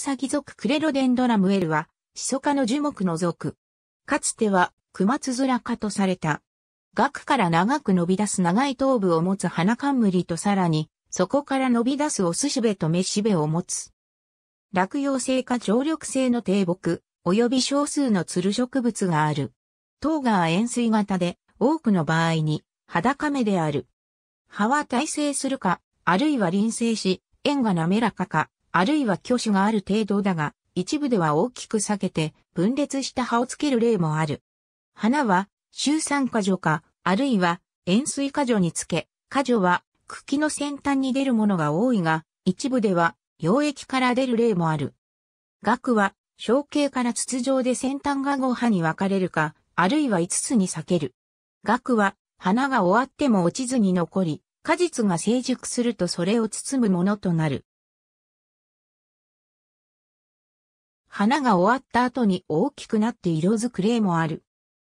サギ属クレロデンドラムエルは、シソ科の樹木の属。かつては、クマツズラ科とされた。額から長く伸び出す長い頭部を持つ花冠とさらに、そこから伸び出すオスシべとメしべを持つ。落葉性か常緑性の低木、及び少数のつる植物がある。頭が円錐型で、多くの場合に、裸目である。葉は耐性するか、あるいは輪性し、円が滑らかか、あるいは挙手がある程度だが、一部では大きく裂けて分裂した葉をつける例もある。花は、周酸果樹か、あるいは円錐果樹につけ、果樹は茎の先端に出るものが多いが、一部では溶液から出る例もある。額は、小径から筒状で先端が5葉に分かれるか、あるいは5つに裂ける。額は、花が終わっても落ちずに残り、果実が成熟するとそれを包むものとなる。花が終わった後に大きくなって色づく例もある。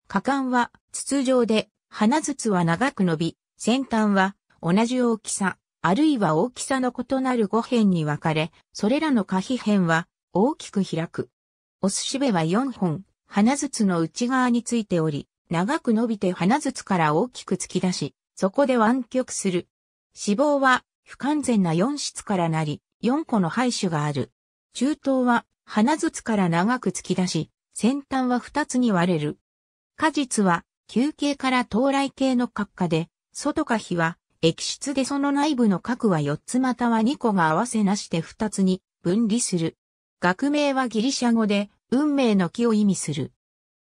花敢は筒状で、花筒は長く伸び、先端は同じ大きさ、あるいは大きさの異なる5辺に分かれ、それらの可比辺は大きく開く。おスしべは4本、花筒の内側についており、長く伸びて花筒から大きく突き出し、そこで湾曲する。脂肪は不完全な4質からなり、4個の胚種がある。中東は花筒から長く突き出し、先端は二つに割れる。果実は、球形から到来形の角化で、外か皮は、液質でその内部の核は四つまたは二個が合わせなして二つに分離する。学名はギリシャ語で、運命の木を意味する。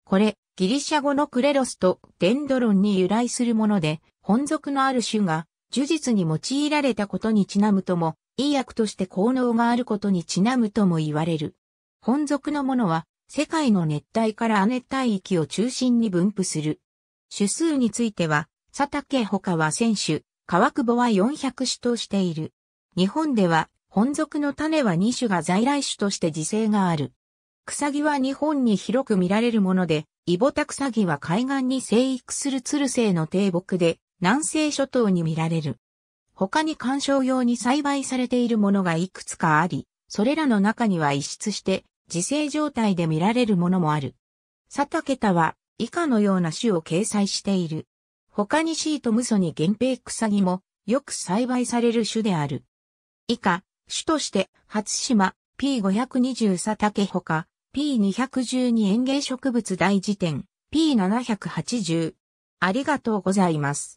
これ、ギリシャ語のクレロスとデンドロンに由来するもので、本属のある種が、呪術に用いられたことにちなむとも、いい役として効能があることにちなむとも言われる。本属のものは、世界の熱帯から亜熱帯域を中心に分布する。種数については、佐竹他は1000種、川久保は400種としている。日本では、本属の種は2種が在来種として自生がある。草木は日本に広く見られるもので、イボタ草木は海岸に生育するツルの低木で、南西諸島に見られる。他に観賞用に栽培されているものがいくつかあり、それらの中には一出して自生状態で見られるものもある。サタケタは以下のような種を掲載している。他にシート無ソに原平草木もよく栽培される種である。以下、種として、初島 P520 サタケほか、P212 園芸植物大辞典、P780。ありがとうございます。